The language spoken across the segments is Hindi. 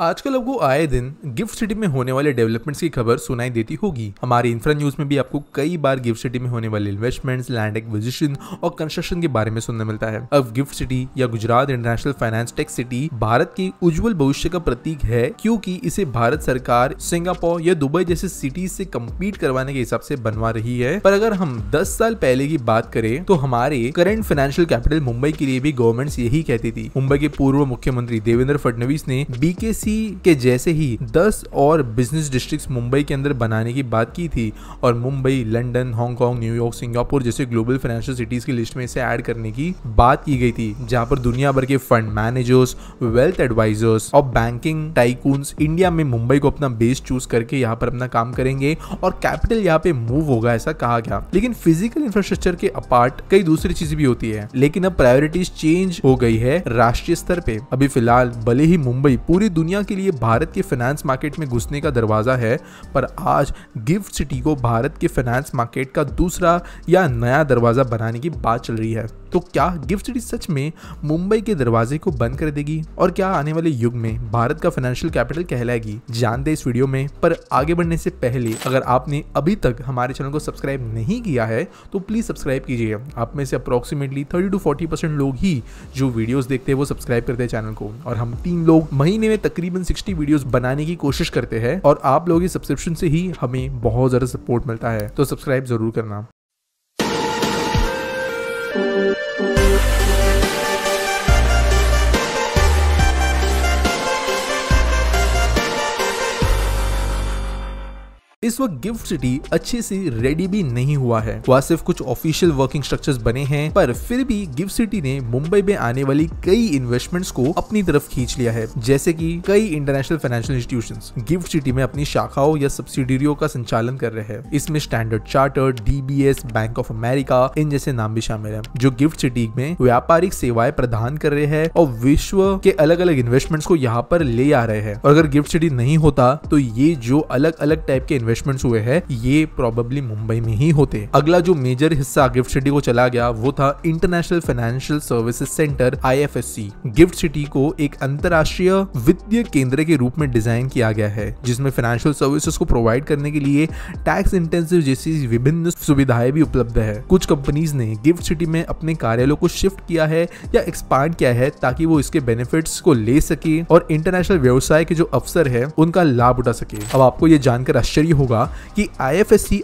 आजकल आपको आए दिन गिफ्ट सिटी में होने वाले डेवलपमेंट्स की खबर सुनाई देती होगी हमारे इंफ्रा न्यूज में भी आपको कई बार गिफ्ट सिटी में होने वाले इन्वेस्टमेंट्स लैंड एक्विजिशन और कंस्ट्रक्शन के बारे में सुनने मिलता है अब गिफ्ट सिटी या Gujarat international finance tech city Bharat के उज्जवल भविष्य का प्रतीक है क्योंकि इसे भारत सरकार सिंगापुर या दुबई जैसे सिटी से कम्पीट करवाने के हिसाब से बनवा रही है पर अगर हम दस साल पहले की बात करें तो हमारे करेंट फाइनेंशियल कैपिटल मुंबई के लिए भी गवर्नमेंट यही कहती थी मुंबई के पूर्व मुख्यमंत्री देवेंद्र फडणवीस ने बीके इसी के जैसे ही 10 और बिजनेस डिस्ट्रिक्ट मुंबई के अंदर बनाने की बात की थी और Mumbai London Hong Kong New York Singapore जैसे ग्लोबल फाइनेंशियल सिटीज की लिस्ट में इसे ऐड करने की बात की गई थी जहां पर दुनिया भर के फंड मैनेजर्स वेल्थ एडवाइजर्स और बैंकिंग टाइकून्स इंडिया में मुंबई को अपना बेस चूज करके यहाँ पर अपना काम करेंगे और कैपिटल यहाँ पे मूव होगा ऐसा कहा गया लेकिन फिजिकल इंफ्रास्ट्रक्चर के अपार्ट कई दूसरी चीजें भी होती है लेकिन अब प्रायोरिटीज चेंज हो गई है राष्ट्रीय स्तर पे अभी फिलहाल भले ही मुंबई पूरी दुनिया दुनिया के लिए भारत के फाइनेंस मार्केट में घुसने का दरवाज़ा है पर आज गिफ्ट सिटी को भारत के फाइनेंस मार्केट का दूसरा या नया दरवाज़ा बनाने की बात चल रही है तो क्या गिफ्ट सिटी सच में मुंबई के दरवाजे को बंद कर देगी और क्या आने वाले युग में भारत का फाइनेंशियल कैपिटल कहलाएगी जानते इस वीडियो में पर आगे बढ़ने से पहले अगर आपने अभी तक हमारे चैनल को सब्सक्राइब नहीं किया है तो प्लीज सब्सक्राइब कीजिए आप में से approximately thirty to forty percent लोग ही जो वीडियो देखते हैं वो सब्सक्राइब करते हैं चैनल को और हम तीन लोग महीने में तकरीबन सिक्सटी वीडियोस बनाने की कोशिश करते हैं और आप लोगों के सब्सक्रिप्शन से ही हमें बहुत ज्यादा सपोर्ट मिलता है तो सब्सक्राइब जरूर करना इस वक्त गिफ्ट सिटी अच्छे से रेडी भी नहीं हुआ है वहाँ सिर्फ कुछ ऑफिशियल वर्किंग स्ट्रक्चर्स बने हैं पर फिर भी गिफ्ट सिटी ने मुंबई में आने वाली कई इन्वेस्टमेंट्स को अपनी तरफ खींच लिया है जैसे कि कई international financial institution GIFT City में अपनी शाखाओं या सब्सिडरियों का संचालन कर रहे हैं इसमें Standard Chartered bank of America इन जैसे नाम भी शामिल है जो गिफ्ट सिटी में व्यापारिक सेवाएं प्रदान कर रहे हैं और विश्व के अलग अलग इन्वेस्टमेंट्स को यहाँ पर ले आ रहे हैं और अगर गिफ्ट सिटी नहीं होता तो ये जो अलग अलग टाइप के इन्वेस्ट इन्वेस्टमेंट्स हुए हैं ये प्रॉबली मुंबई में ही होते अगला जो मेजर हिस्सा गिफ्ट सिटी को चला गया वो था इंटरनेशनल फाइनेंशियल सर्विसेज सेंटर आई गिफ्ट सिटी को एक अंतरराष्ट्रीय वित्तीय केंद्र के रूप में डिजाइन किया गया है जिसमें फाइनेंशियल सर्विसेज को प्रोवाइड करने के लिए टैक्स इंटेंसिव जैसी विभिन्न सुविधाएं भी उपलब्ध है कुछ कंपनीज ने गिफ्ट सिटी में अपने कार्यालयों को शिफ्ट किया है या एक्सपांड किया है ताकि वो इसके बेनिफिट्स को ले सके और इंटरनेशनल व्यवसाय के जो अवसर है उनका लाभ उठा सके अब आपको ये जानकर आश्चर्य होगा कि आई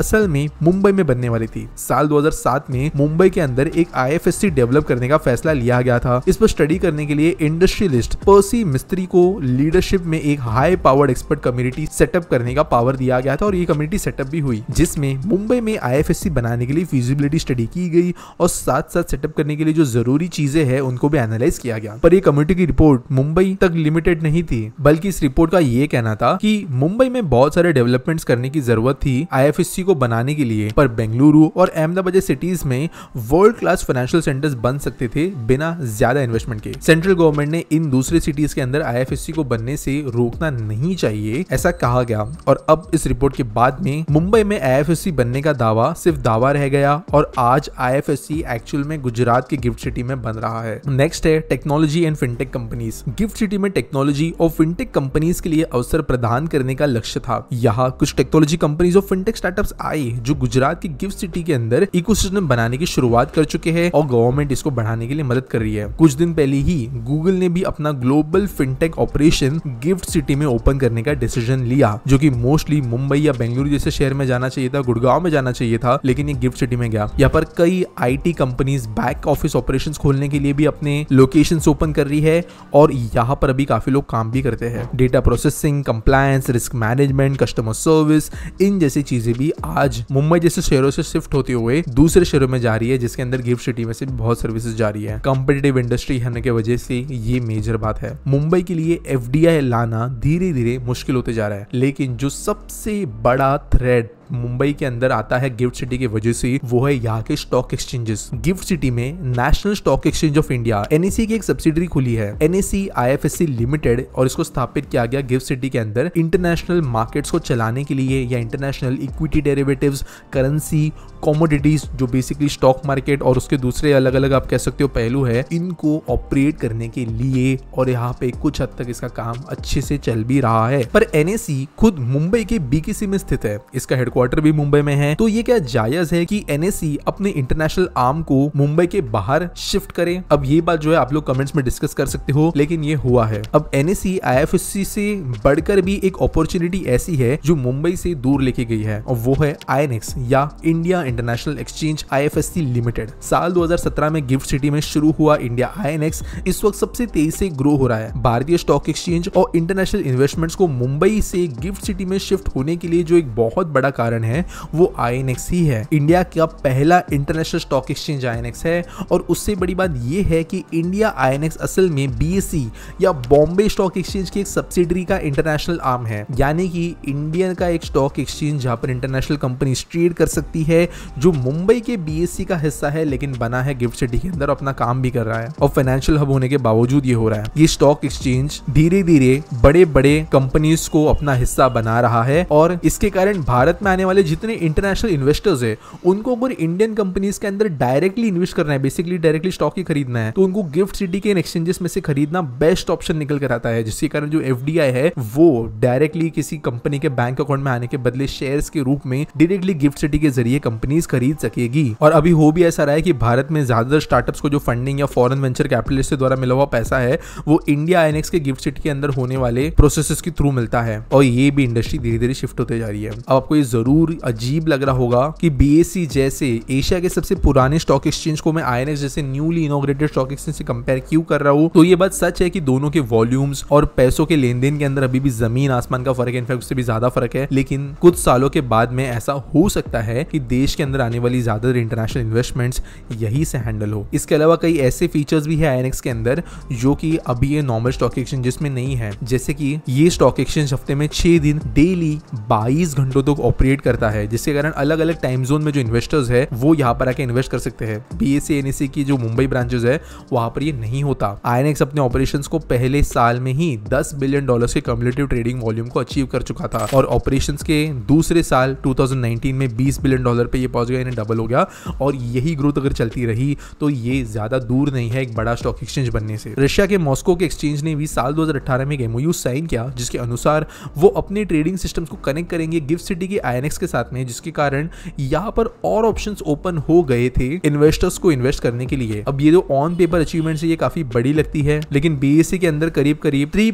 असल में मुंबई में बनने वाली थी साल 2007 में मुंबई के अंदर एक आई डेवलप करने का फैसला लिया गया था इस पर स्टडी करने के लिए इंडस्ट्रियलिस्ट पर्सी मिस्त्री को लीडरशिप में एक high powered expert community setup करने का पावर दिया गया था और ये कम्युनिटी सेटअप भी हुई जिसमें मुंबई में आई बनाने के लिए फिजिबिलिटी स्टडी की गई और साथ साथ सेटअप करने के लिए जो जरूरी चीजें हैं उनको भी एनालाइज किया गया पर ये कम्युनिटी की रिपोर्ट मुंबई तक लिमिटेड नहीं थी बल्कि इस रिपोर्ट का ये कहना था कि मुंबई में बहुत सारे डेवलपमेंट्स करने करने की जरूरत थी आई को बनाने के लिए पर बेंगलुरु और अहमदाबाद सिटीज में वर्ल्ड क्लास फाइनेंशियल सेंटर्स बन सकते थे बिना ज्यादा इन्वेस्टमेंट के सेंट्रल गवर्नमेंट ने इन दूसरे सिटीज के अंदर आई को बनने से रोकना नहीं चाहिए ऐसा कहा गया और अब इस रिपोर्ट के बाद में मुंबई में आई बनने का दावा सिर्फ दावा रह गया और आज आई एक्चुअल में गुजरात के गिफ्ट सिटी में बन रहा है नेक्स्ट है technology and fintech companies GIFT City में टेक्नोलॉजी और फिनटेक कंपनीज के लिए अवसर प्रदान करने का लक्ष्य था यहाँ कुछ टेक्नोलॉजी कंपनीज और फिनटेक स्टार्टअप्स आई जो गुजरात की गिफ्ट सिटी के अंदर इकोसिस्टम बनाने की शुरुआत कर चुके हैं और गवर्नमेंट इसको बढ़ाने के लिए मदद कर रही है कुछ दिन पहले ही गूगल ने भी अपना global fintech operation GIFT City में ओपन करने का डिसीजन लिया जो की मोस्टली मुंबई या बेंगलुरु जैसे शहर में जाना चाहिए था गुड़गांव में जाना चाहिए था लेकिन ये गिफ्ट सिटी में गया यहाँ पर कई IT companies back office operations खोलने के लिए भी अपने लोकेशंस ओपन कर रही है और यहाँ पर अभी काफी लोग काम भी करते हैं data processing compliance risk management customer service service इन जैसी चीजें भी आज मुंबई जैसे शहरों से शिफ्ट होते हुए दूसरे शहरों में जा रही है जिसके अंदर गिफ्ट सिटी में से बहुत सर्विसेज जा रही है कॉम्पिटेटिव इंडस्ट्री होने की वजह से ये मेजर बात है मुंबई के लिए एफ लाना धीरे धीरे मुश्किल होते जा रहा है लेकिन जो सबसे बड़ा थ्रेड मुंबई के अंदर आता है गिफ्ट सिटी की वजह से वो है यहाँ के स्टॉक एक्सचेंजेस गिफ्ट सिटी में National Stock Exchange of India NSE की एक सब्सिडरी खुली है एनएसी आईएफएससी लिमिटेड और इसको स्थापित किया गया गिफ्ट सिटी के अंदर इंटरनेशनल मार्केट को चलाने के लिए या international equity derivative currency commodities जो बेसिकली स्टॉक मार्केट और उसके दूसरे अलग अलग आप कह सकते हो पहलू है इनको ऑपरेट करने के लिए और यहाँ पे कुछ हद तक इसका काम अच्छे से चल भी रहा है पर एनएसी खुद मुंबई के बीकेसी में स्थित है इसका हेडक्वार्टर हेडक्वार्टर भी मुंबई में है तो ये क्या जायज है कि एनएसी अपने इंटरनेशनल आर्म को मुंबई के बाहर शिफ्ट करे अब ये बात जो है आप लोग कमेंट्स में डिस्कस कर सकते हो लेकिन ये हुआ है अब एनएसी आईएफएससी से बढ़कर भी एक अपॉर्चुनिटी ऐसी है जो मुंबई से दूर लेके गई है और वो है आई या इंडिया इंटरनेशनल एक्सचेंज आई लिमिटेड साल 2017 में गिफ्ट सिटी में शुरू हुआ इंडिया आई इस वक्त सबसे तेजी से ग्रो हो रहा है भारतीय स्टॉक एक्सचेंज और इंटरनेशनल इन्वेस्टमेंट को मुंबई से गिफ्ट सिटी में शिफ्ट होने के लिए जो एक बहुत बड़ा कारण कारण है वो आई ही है इंडिया का पहला इंटरनेशनल स्टॉक एक्सचेंज आई है और उससे बड़ी बात ये है कि इंडिया आई असल में बी e या बॉम्बे स्टॉक एक्सचेंज की एक सब्सिडरी का इंटरनेशनल आर्म है यानी कि इंडियन का एक स्टॉक एक्सचेंज जहां पर इंटरनेशनल कंपनी ट्रेड कर सकती है जो मुंबई के बी e का हिस्सा है लेकिन बना है गिफ्ट सिटी के अंदर अपना काम भी कर रहा है और फाइनेंशियल हब होने के बावजूद ये हो रहा है ये स्टॉक एक्सचेंज धीरे धीरे बड़े बड़े कंपनीज को अपना हिस्सा बना रहा है और इसके कारण भारत में आने आने वाले जितने इंटरनेशनल इन्वेस्टर्स है उनको अगर इंडियन कंपनीज के अंदर डायरेक्टली इन्वेस्ट करना है बेसिकली डायरेक्टली स्टॉक ही खरीदना है तो उनको गिफ्ट सिटी के इन एक्सचेंजेस में से खरीदना बेस्ट ऑप्शन निकल कर आता है जिसके कारण जो एफ है वो डायरेक्टली किसी कंपनी के बैंक अकाउंट में आने के बदले शेयर के रूप में डायरेक्टली गिफ्ट सिटी के जरिए कंपनीज खरीद सकेगी और अभी हो भी ऐसा रहा है कि भारत में ज्यादातर स्टार्टअप्स को जो फंडिंग या फॉरन वेंचर कैपिटलिस्ट द्वारा मिला हुआ पैसा है वो इंडिया आईएनएक्स के गिफ्ट सिटी के अंदर होने वाले प्रोसेस के थ्रू मिलता है और ये भी इंडस्ट्री धीरे धीरे शिफ्ट होते जा रही है अब आपको ये जरूर अजीब लग रहा होगा कि बी जैसे एशिया के सबसे पुराने स्टॉक एक्सचेंज को मैं आई जैसे न्यूली इनोग्रेटेड स्टॉक एक्सचेंज से कंपेयर क्यों कर रहा हूँ तो ये बात सच है कि दोनों के वॉल्यूम्स और पैसों के लेन देन के अंदर अभी भी जमीन आसमान का फर्क है इनफैक्ट उससे भी ज्यादा फर्क है लेकिन कुछ सालों के बाद में ऐसा हो सकता है कि देश के अंदर आने वाली ज्यादातर इंटरनेशनल इन्वेस्टमेंट यही से हैंडल हो इसके अलावा कई ऐसे फीचर्स भी है आईएनएक्स के अंदर जो कि अभी ये नॉर्मल स्टॉक एक्सचेंज जिसमें नहीं है जैसे कि ये स्टॉक एक्सचेंज हफ्ते में छह दिन डेली बाईस घंटों तक तो ऑपरेट क्रिएट करता है जिसके कारण अलग अलग टाइम जोन में जो इन्वेस्टर्स है वो यहाँ पर आके इन्वेस्ट कर सकते हैं बी एस सी की जो मुंबई ब्रांचेज है वहां पर ये नहीं होता आई अपने ऑपरेशन को पहले साल में ही दस बिलियन डॉलर के कम्युलेटिव ट्रेडिंग वॉल्यूम को अचीव कर चुका था और ऑपरेशन के दूसरे साल 2019 में बीस बिलियन डॉलर पे ये पहुंच गया इन्हें डबल हो गया और यही ग्रोथ अगर चलती रही तो ये ज्यादा दूर नहीं है एक बड़ा स्टॉक एक्सचेंज बनने से रशिया के मॉस्को के एक्सचेंज ने भी साल 2018 में एक एमओयू साइन किया जिसके अनुसार वो अपने ट्रेडिंग सिस्टम को कनेक्ट करेंगे गिफ्ट सिटी के आई एनएक्स के साथ में जिसके कारण यहाँ पर और ऑप्शन ओपन हो गए थे इन्वेस्टर्स को इन्वेस्ट करने के लिए अब ये जो ऑन पेपर अचीवमेंट है ये काफी बड़ी लगती है लेकिन बी के अंदर करीब करीब थ्री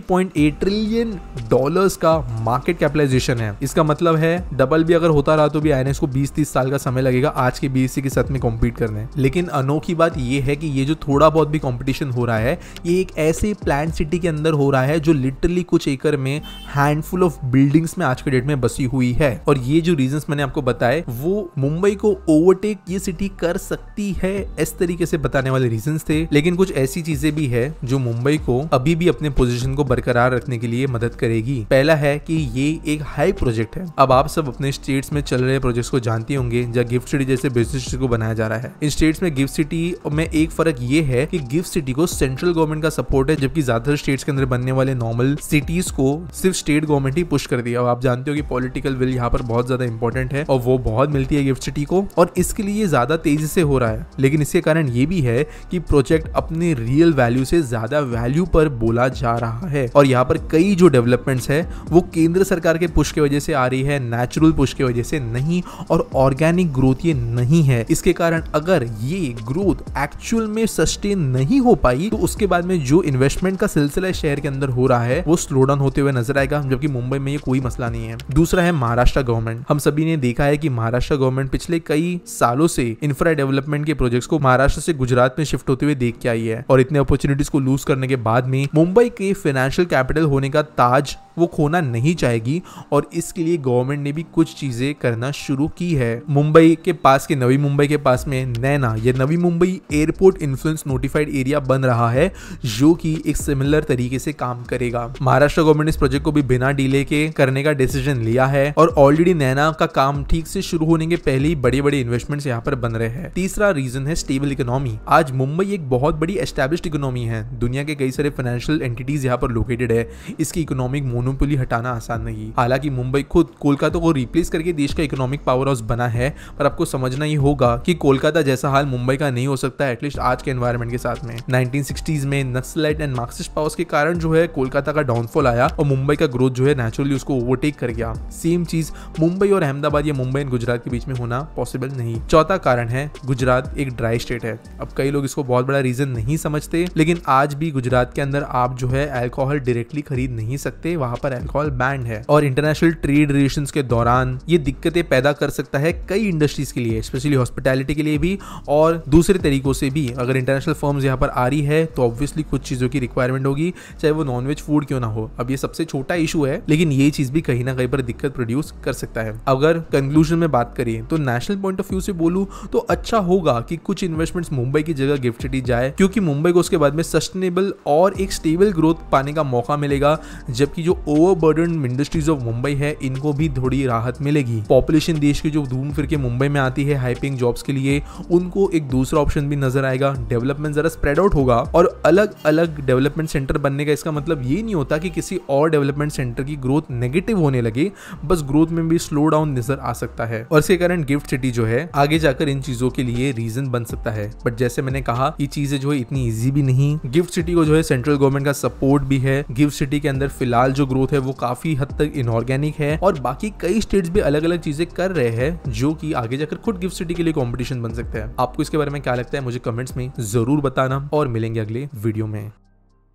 ट्रिलियन डॉलर का मार्केट कैपिटलाइजेशन है इसका मतलब है डबल भी अगर होता रहा तो भी आईएनएक्स को 20-30 साल का समय लगेगा आज के बीएससी के साथ में कॉम्पीट करने लेकिन अनोखी बात यह है कि ये जो थोड़ा बहुत भी कॉम्पिटिशन हो रहा है ये एक ऐसे प्लान सिटी के अंदर हो रहा है जो लिटरली कुछ एकड़ में हैंडफुल ऑफ बिल्डिंग्स में आज के डेट में बसी हुई है और ये ये जो रीजन मैंने आपको बताए वो मुंबई को ओवरटेक ये सिटी कर सकती है इस तरीके से बताने वाले रीजन थे लेकिन कुछ ऐसी चीजें भी है जो मुंबई को अभी भी अपने पोजिशन को बरकरार रखने के लिए मदद करेगी पहला है की ये एक हाई प्रोजेक्ट है अब आप सब अपने स्टेट्स में चल रहे प्रोजेक्ट को जानते होंगे जहाँ गिफ्ट सिटी जैसे बिजनेस को बनाया जा रहा है इन स्टेट्स में गिफ्ट सिटी में एक फर्क ये है कि गिफ्ट सिटी को सेंट्रल गवर्नमेंट का सपोर्ट है जबकि ज्यादातर स्टेट्स के अंदर बनने वाले नॉर्मल सिटीज को सिर्फ स्टेट गवर्नमेंट ही पुश कर दिया आप जानते हो कि पॉलिटिकल विल यहाँ पर बहुत बहुत ज्यादा इंपॉर्टेंट है और वो बहुत मिलती है गिफ्ट सिटी को और इसके लिए ज्यादा तेजी से हो रहा है लेकिन इसके कारण ये भी है कि प्रोजेक्ट अपने रियल वैल्यू से ज्यादा वैल्यू पर बोला जा रहा है और यहाँ पर कई जो डेवलपमेंट्स है वो केंद्र सरकार के पुश की वजह से आ रही है नेचुरल पुश की वजह से नहीं और ऑर्गेनिक ग्रोथ ये नहीं है इसके कारण अगर ये ग्रोथ एक्चुअल में सस्टेन नहीं हो पाई तो उसके बाद में जो इन्वेस्टमेंट का सिलसिला शहर के अंदर हो रहा है वो स्लो डाउन होते हुए नजर आएगा जबकि मुंबई में ये कोई मसला नहीं है दूसरा है महाराष्ट्र गवर्नमेंट गवर्नमेंट हम सभी ने देखा है कि महाराष्ट्र गवर्नमेंट पिछले कई सालों से इंफ्रा डेवलपमेंट के प्रोजेक्ट्स को महाराष्ट्र से गुजरात में शिफ्ट होते हुए देख के आई है और इतने अपॉर्चुनिटीज को लूज करने के बाद में मुंबई के फाइनेंशियल कैपिटल होने का ताज वो खोना नहीं चाहेगी और इसके लिए गवर्नमेंट ने भी कुछ चीजें करना शुरू की है मुंबई के पास के नवी मुंबई के पास में नैना यह Navi Mumbai airport influence notified area बन रहा है जो कि एक सिमिलर तरीके से काम करेगा महाराष्ट्र गवर्नमेंट इस प्रोजेक्ट को भी बिना डिले के करने का डिसीजन लिया है और ऑलरेडी नैना का काम ठीक से शुरू होने के पहले ही बड़े बड़े इन्वेस्टमेंट यहाँ पर बन रहे हैं तीसरा रीजन है स्टेबल इकोनॉमी आज मुंबई एक बहुत बड़ी एस्टेब्लिश इकोनॉमी है दुनिया के कई सारे फाइनेंशियल एंटिटीज यहाँ पर लोकेटेड है इसकी इकोनॉमिक मोनोपोली हटाना आसान नहीं हालांकि मुंबई खुद कोलकाता को रिप्लेस करके देश का इकोनॉमिक पावर हाउस बना है पर आपको समझना ही होगा कि कोलकाता जैसा हाल मुंबई का नहीं हो सकता एटलीस्ट आज के एनवायरमेंट के साथ में 1960s में नक्सलाइट एंड मार्क्सिस्ट पावर्स के कारण जो है कोलकाता का डाउनफॉल आया और मुंबई का ग्रोथ जो है नेचुरली उसको ओवरटेक कर गया सेम चीज मुंबई मुंबई और अहमदाबाद या मुंबई एंड गुजरात के बीच में होना पॉसिबल नहीं चौथा कारण है गुजरात एक ड्राई स्टेट है अब कई लोग इसको बहुत बड़ा रीजन नहीं समझते लेकिन आज भी गुजरात के अंदर आप जो है एल्कोहल डायरेक्टली खरीद नहीं सकते वहां पर एल्कोहल बैंड है और इंटरनेशनल ट्रेड रिलेशन के दौरान ये दिक्कतें पैदा कर सकता है कई इंडस्ट्रीज के लिए स्पेशली हॉस्पिटैलिटी के लिए भी और दूसरे तरीकों से भी अगर इंटरनेशनल फर्म्स यहाँ पर आ रही है तो ऑब्वियसली कुछ चीज़ों की रिक्वायरमेंट होगी चाहे वो नॉनवेज फूड क्यों ना हो अब ये सबसे छोटा इशू है लेकिन ये चीज़ भी कहीं ना कहीं पर दिक्कत प्रोड्यूस कर सकता है है अगर कंक्लूजन में बात करिए तो नेशनल पॉइंट ऑफ व्यू से बोलू तो अच्छा होगा कि कुछ इन्वेस्टमेंट्स मुंबई की जगह गिफ्ट सिटी जाए क्योंकि मुंबई को उसके बाद में सस्टेनेबल और एक स्टेबल ग्रोथ पाने का मौका मिलेगा जबकि जो ओवरबर्डन इंडस्ट्रीज ऑफ मुंबई है इनको भी थोड़ी राहत मिलेगी पॉपुलेशन देश की जो धूम फिर के मुंबई में आती है हाइपिंग जॉब्स के लिए उनको एक दूसरा ऑप्शन भी नजर आएगा डेवलपमेंट जरा स्प्रेड आउट होगा और अलग अलग डेवलपमेंट सेंटर बनने का इसका मतलब ये नहीं होता कि किसी और डेवलपमेंट सेंटर की ग्रोथ नेगेटिव होने लगे बस ग्रोथ में भी स्लो डाउन नजर आ सकता है और इसके कारण गिफ्ट सिटी जो है आगे जाकर इन चीजों के लिए रीजन बन सकता है बट जैसे मैंने कहा ये चीजें जो है इतनी ईजी भी नहीं गिफ्ट सिटी को जो है सेंट्रल गवर्नमेंट का सपोर्ट भी है गिफ्ट सिटी के अंदर फिलहाल जो ग्रोथ है वो काफी हद तक इनऑर्गेनिक है और बाकी कई स्टेट्स भी अलग अलग चीजें कर रहे हैं जो कि आगे जाकर खुद गिफ्ट सिटी के लिए कॉम्पिटिशन बन सकता है आपको इसके बारे में क्या लगता है मुझे कमेंट्स में जरूर बताना और मिलेंगे अगले वीडियो में